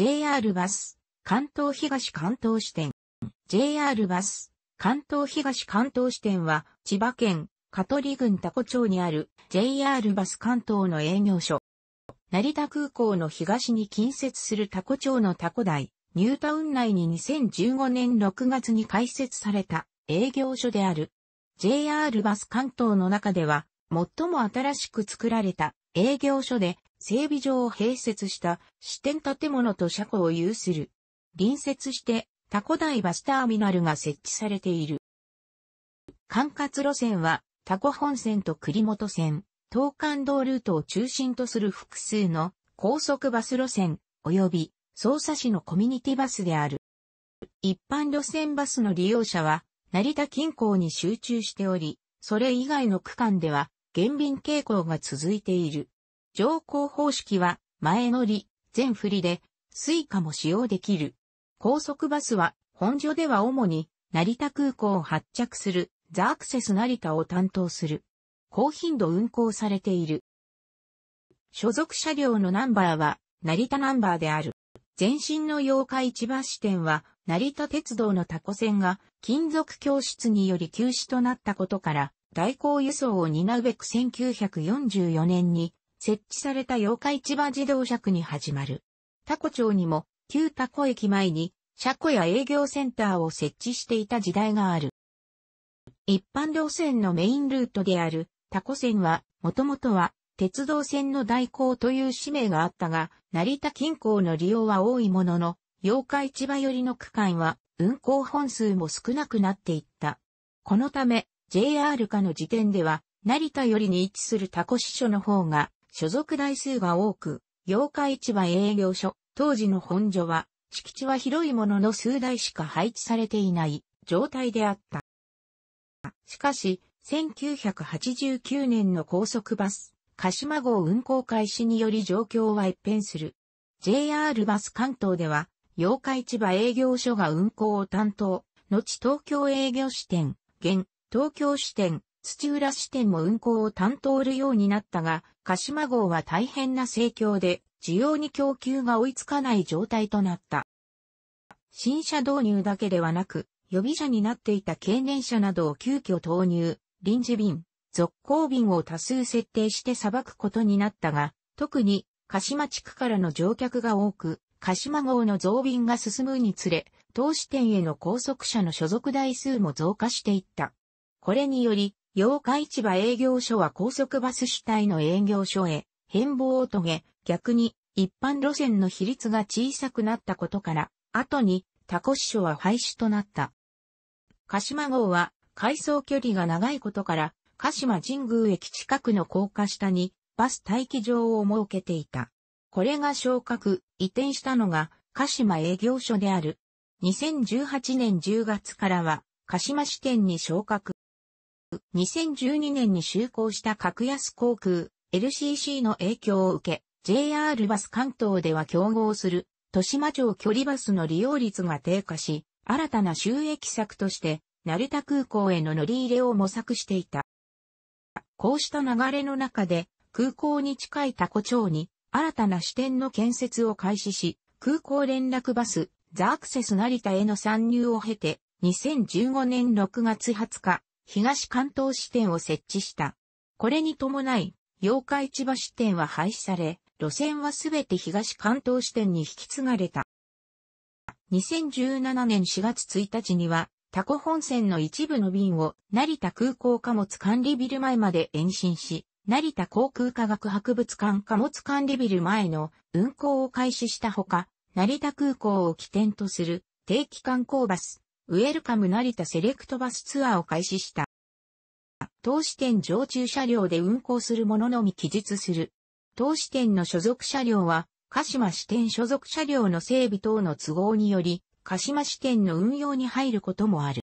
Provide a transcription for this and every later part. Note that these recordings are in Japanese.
JR バス、関東東関東支店。JR バス、関東東関東支店は、千葉県、香取郡多古町にある JR バス関東の営業所。成田空港の東に近接する多古町の多古台、ニュータウン内に2015年6月に開設された営業所である。JR バス関東の中では、最も新しく作られた営業所で、整備場を併設した支店建物と車庫を有する。隣接してタコ台バスターミナルが設置されている。管轄路線はタコ本線と栗本線、東関道ルートを中心とする複数の高速バス路線及び操作市のコミュニティバスである。一般路線バスの利用者は成田近郊に集中しており、それ以外の区間では減便傾向が続いている。乗降方式は前乗り、全振りで、スイカも使用できる。高速バスは、本所では主に、成田空港を発着する、ザアクセス成田を担当する。高頻度運行されている。所属車両のナンバーは、成田ナンバーである。前身の妖日市葉支店は、成田鉄道のタコ線が金属教室により休止となったことから、代行輸送を担うべく1944年に設置された八日市場自動車区に始まる。タコ町にも旧タコ駅前に車庫や営業センターを設置していた時代がある。一般路線のメインルートであるタコ線は、もともとは鉄道線の代行という使命があったが、成田近郊の利用は多いものの、八日市場寄りの区間は運行本数も少なくなっていった。このため、JR 化の時点では、成田よりに位置するタコ支所の方が所属台数が多く、八日市場営業所、当時の本所は、敷地は広いものの数台しか配置されていない状態であった。しかし、1989年の高速バス、鹿島号運行開始により状況は一変する。JR バス関東では、八日市場営業所が運行を担当、後東京営業支店、現東京支店、土浦支店も運行を担当るようになったが、鹿島号は大変な盛況で、需要に供給が追いつかない状態となった。新車導入だけではなく、予備車になっていた経年車などを急遽投入、臨時便、続行便を多数設定して裁くことになったが、特に鹿島地区からの乗客が多く、鹿島号の増便が進むにつれ、投資店への拘束者の所属台数も増加していった。これにより、八日市場営業所は高速バス主体の営業所へ変貌を遂げ、逆に一般路線の比率が小さくなったことから、後に多古市所は廃止となった。鹿島号は回送距離が長いことから、鹿島神宮駅近くの高架下にバス待機場を設けていた。これが昇格、移転したのが鹿島営業所である。2018年10月からは鹿島支店に昇格。2012年に就航した格安航空 LCC の影響を受け、JR バス関東では競合する、豊島町距離バスの利用率が低下し、新たな収益策として、成田空港への乗り入れを模索していた。こうした流れの中で、空港に近いタコ町に、新たな支店の建設を開始し、空港連絡バス、ザアクセス成田への参入を経て、2015年6月20日、東関東支店を設置した。これに伴い、八日市場支店は廃止され、路線はすべて東関東支店に引き継がれた。2017年4月1日には、タコ本線の一部の便を成田空港貨物管理ビル前まで延伸し、成田航空科学博物館貨物管理ビル前の運行を開始したほか、成田空港を起点とする定期観光バス、ウェルカム成田セレクトバスツアーを開始した。投資店常駐車両で運行するもののみ記述する。投資店の所属車両は、鹿島支店所属車両の整備等の都合により、鹿島支店の運用に入ることもある。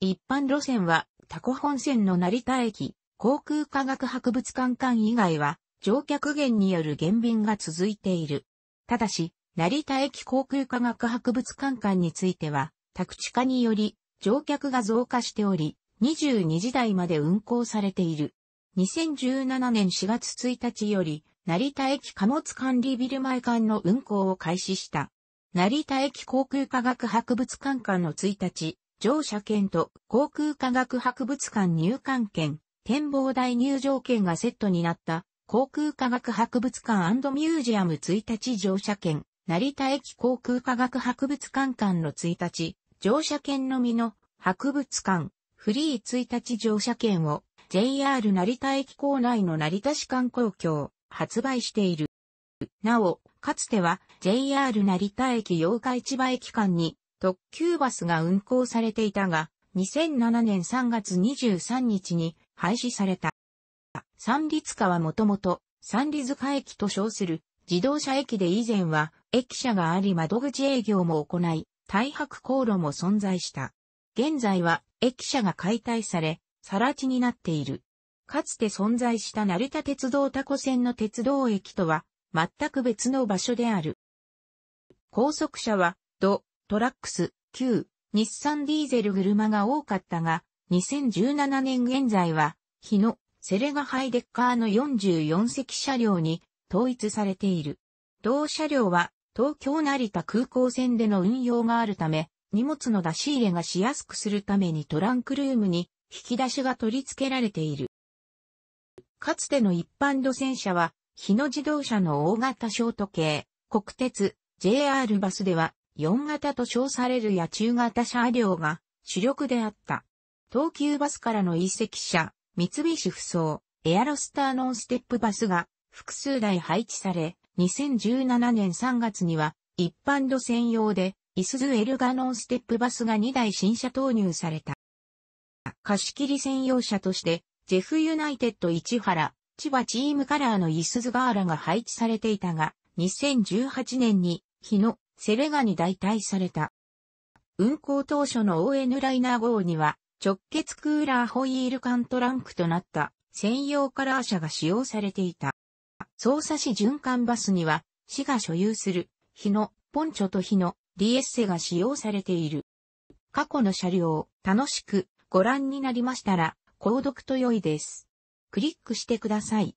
一般路線は、タコ本線の成田駅、航空科学博物館間以外は、乗客減による減便が続いている。ただし、成田駅航空科学博物館間については、宅地化により乗客が増加しており、22時台まで運行されている。2017年4月1日より、成田駅貨物管理ビル前館の運行を開始した。成田駅航空科学博物館館の1日、乗車券と航空科学博物館入館券、展望台入場券がセットになった航空科学博物館ミュージアム1日乗車券、成田駅航空科学博物館館の1日、乗車券のみの博物館、フリー1日乗車券を JR 成田駅構内の成田市間公共発売している。なお、かつては JR 成田駅八日市場駅間に特急バスが運行されていたが、2007年3月23日に廃止された。三立化はもともと三立塚駅と称する自動車駅で以前は駅舎があり窓口営業も行い、大白航路も存在した。現在は駅舎が解体され、更地になっている。かつて存在した成田鉄道タコ線の鉄道駅とは全く別の場所である。高速車はド、トラックス、旧、日産ディーゼル車が多かったが、2017年現在は、日野、セレガハイデッカーの44席車両に統一されている。同車両は東京成田空港線での運用があるため、荷物の出し入れがしやすくするためにトランクルームに引き出しが取り付けられている。かつての一般路線車は、日野自動車の大型ショート系、国鉄、JR バスでは、4型と称されるや中型車両が主力であった。東急バスからの移籍車、三菱そう。エアロスターノンステップバスが複数台配置され、2017年3月には、一般路専用で、イスズエルガノンステップバスが2台新車投入された。貸切専用車として、ジェフユナイテッド市原、千葉チームカラーのイスズガーラが配置されていたが、2018年に、日野、セレガに代替された。運行当初の ON ライナー号には、直結クーラーホイール缶トランクとなった専用カラー車が使用されていた。操作市循環バスには、市が所有する、日野、ポンチョと日野、リエッセが使用されている。過去の車両、楽しくご覧になりましたら、購読と良いです。クリックしてください。